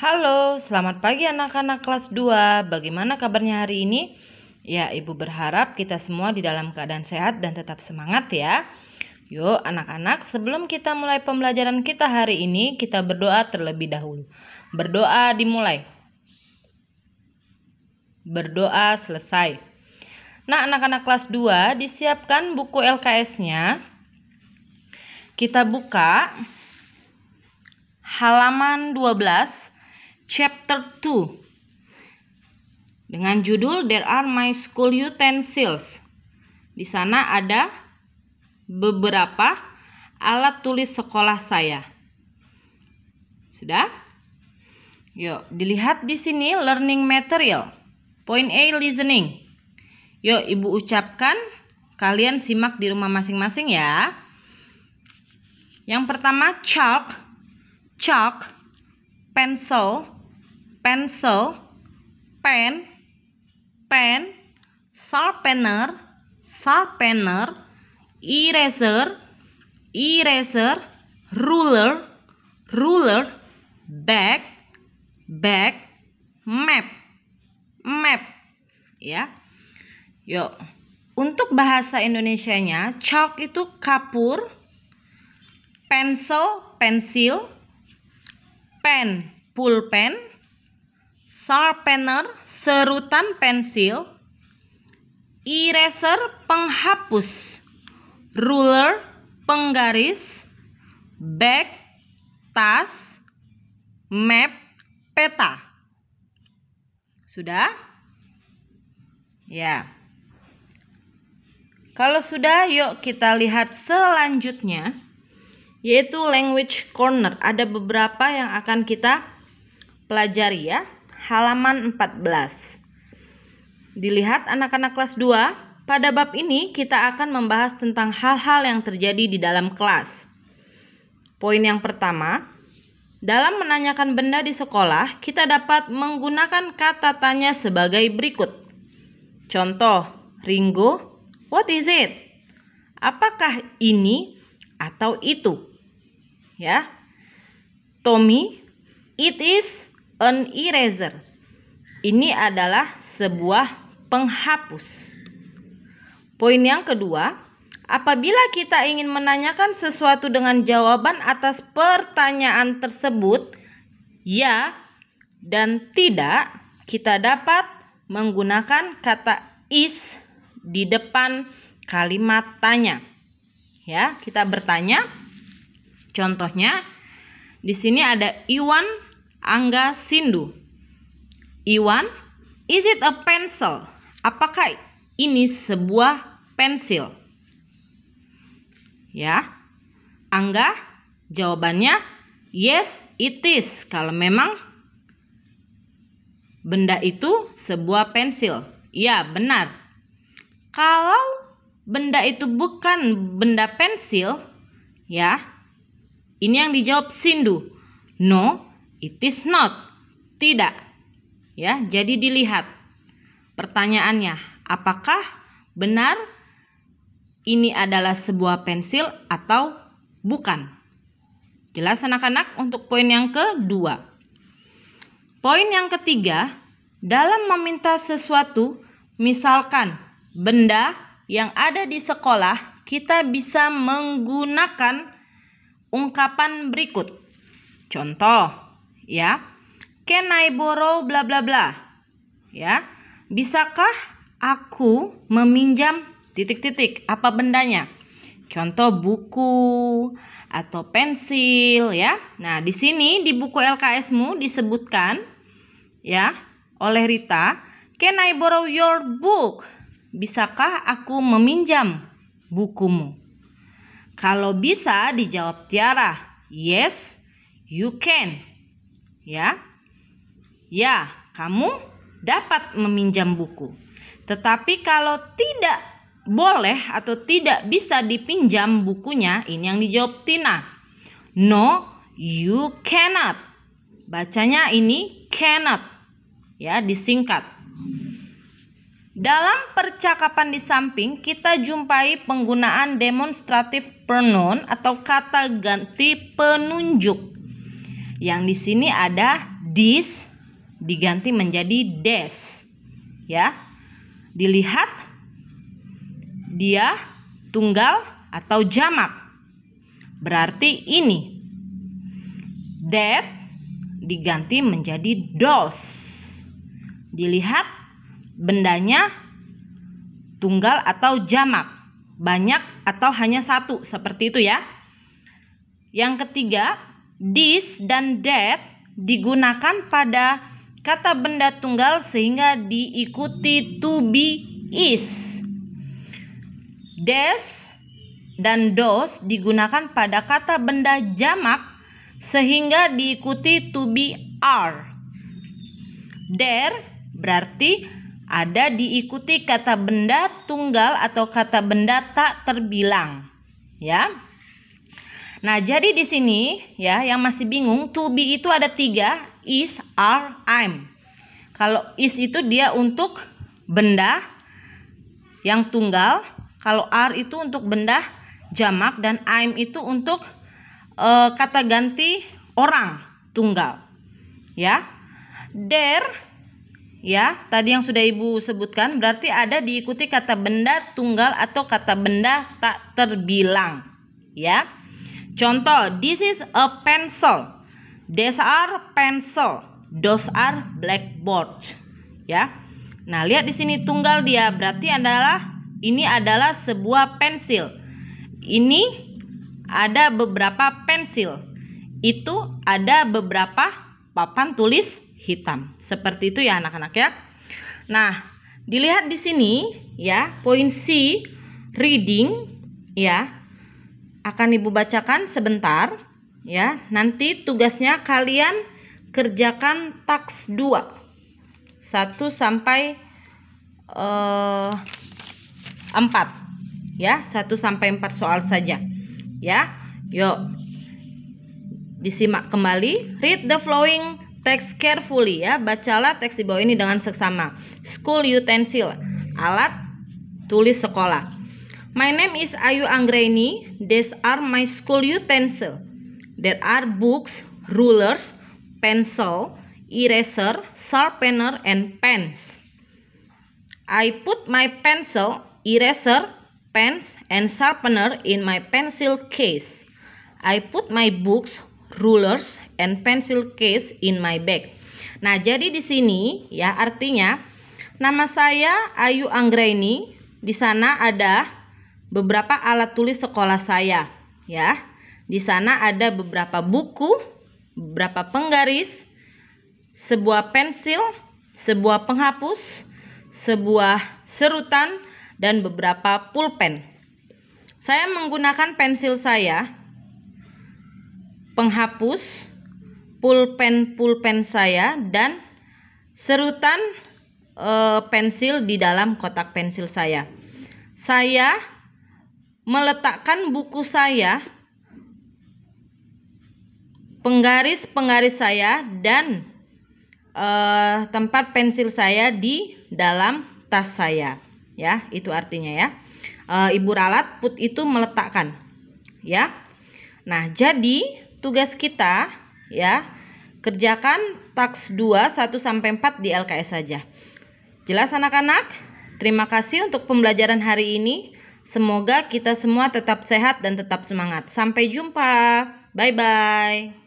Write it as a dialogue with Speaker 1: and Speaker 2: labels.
Speaker 1: Halo, selamat pagi anak-anak kelas 2. Bagaimana kabarnya hari ini? Ya, Ibu berharap kita semua di dalam keadaan sehat dan tetap semangat ya. Yuk, anak-anak, sebelum kita mulai pembelajaran kita hari ini, kita berdoa terlebih dahulu. Berdoa dimulai. Berdoa selesai. Nah, anak-anak kelas 2 disiapkan buku LKS-nya. Kita buka halaman 12 chapter 2 dengan judul There Are My School Utensils. Di sana ada beberapa alat tulis sekolah saya. Sudah? Yuk, dilihat di sini learning material. Point A listening. Yuk, Ibu ucapkan, kalian simak di rumah masing-masing ya. Yang pertama chalk, chalk, pencil, pencil, pen, pen, sharpener, sharpener, eraser, eraser, ruler, ruler, bag, bag, map, map, ya. Yuk, untuk bahasa Indonesia-nya chalk itu kapur, pencil, pensil, pen, pulpen, sharpener serutan pensil, eraser penghapus, ruler penggaris, bag tas, map peta. Sudah? Ya. Kalau sudah, yuk kita lihat selanjutnya yaitu language corner. Ada beberapa yang akan kita pelajari ya halaman 14. Dilihat anak-anak kelas 2, pada bab ini kita akan membahas tentang hal-hal yang terjadi di dalam kelas. Poin yang pertama, dalam menanyakan benda di sekolah, kita dapat menggunakan kata tanya sebagai berikut. Contoh, Ringo, what is it? Apakah ini atau itu? Ya. Tommy, it is An eraser. Ini adalah sebuah penghapus. Poin yang kedua, apabila kita ingin menanyakan sesuatu dengan jawaban atas pertanyaan tersebut, ya dan tidak, kita dapat menggunakan kata is di depan kalimat tanya. Ya, kita bertanya. Contohnya di sini ada Iwan Angga Sindu. Iwan, is it a pencil? Apakah ini sebuah pensil? Ya. Angga, jawabannya yes it is kalau memang benda itu sebuah pensil. Ya, benar. Kalau benda itu bukan benda pensil, ya. Ini yang dijawab Sindu. No, It is not. Tidak. Ya, jadi dilihat. Pertanyaannya, apakah benar ini adalah sebuah pensil atau bukan? Jelas anak-anak untuk poin yang kedua. Poin yang ketiga, dalam meminta sesuatu, misalkan benda yang ada di sekolah, kita bisa menggunakan ungkapan berikut. Contoh, ya. Can I borrow bla bla bla. Ya. Bisakah aku meminjam titik-titik apa bendanya? Contoh buku atau pensil ya. Nah, di sini di buku LKSmu disebutkan ya oleh Rita, "Can I borrow your book?" Bisakah aku meminjam bukumu? Kalau bisa dijawab Tiara, "Yes, you can." ya. Ya, kamu dapat meminjam buku. Tetapi kalau tidak boleh atau tidak bisa dipinjam bukunya, ini yang dijawab Tina. No, you cannot. Bacanya ini cannot. Ya, disingkat. Dalam percakapan di samping, kita jumpai penggunaan demonstratif pronoun atau kata ganti penunjuk yang di sini ada dis diganti menjadi des. Ya. Dilihat dia tunggal atau jamak. Berarti ini that diganti menjadi dos. Dilihat bendanya tunggal atau jamak, banyak atau hanya satu, seperti itu ya. Yang ketiga, this dan that digunakan pada kata benda tunggal sehingga diikuti to be is. Des dan dos digunakan pada kata benda jamak sehingga diikuti to be are. There berarti ada diikuti kata benda tunggal atau kata benda tak terbilang. Ya. Nah, jadi di sini ya yang masih bingung to be itu ada tiga is, are, I'm. Kalau is itu dia untuk benda yang tunggal, kalau are itu untuk benda jamak dan I'm itu untuk uh, kata ganti orang tunggal. Ya. There ya, tadi yang sudah Ibu sebutkan berarti ada diikuti kata benda tunggal atau kata benda tak terbilang, ya. Contoh, this is a pencil. These are pencil. Those are blackboard. Ya. Nah, lihat di sini tunggal dia berarti adalah ini adalah sebuah pensil. Ini ada beberapa pensil. Itu ada beberapa papan tulis hitam. Seperti itu ya anak-anak ya. Nah, dilihat di sini ya, poin C reading ya akan Ibu bacakan sebentar ya. Nanti tugasnya kalian kerjakan taks 2. 1 sampai uh, eh, 4 ya, 1 sampai 4 soal saja. Ya. Yuk. Disimak kembali, read the flowing text carefully ya. Bacalah teks di bawah ini dengan seksama. School utensil, alat tulis sekolah My name is Ayu Anggraini. These are my school utensil. There are books, rulers, pencil, eraser, sharpener, and pens. I put my pencil, eraser, pens, and sharpener in my pencil case. I put my books, rulers, and pencil case in my bag. Nah, jadi di sini ya artinya nama saya Ayu Anggraini. Di sana ada beberapa alat tulis sekolah saya ya. Di sana ada beberapa buku, beberapa penggaris, sebuah pensil, sebuah penghapus, sebuah serutan dan beberapa pulpen. Saya menggunakan pensil saya, penghapus, pulpen-pulpen saya dan serutan e, pensil di dalam kotak pensil saya. Saya meletakkan buku saya penggaris-penggaris saya dan eh, tempat pensil saya di dalam tas saya ya itu artinya ya e, ibu ralat put itu meletakkan ya nah jadi tugas kita ya kerjakan taks 2 1 sampai 4 di LKS saja jelas anak-anak terima kasih untuk pembelajaran hari ini Semoga kita semua tetap sehat dan tetap semangat. Sampai jumpa. Bye bye.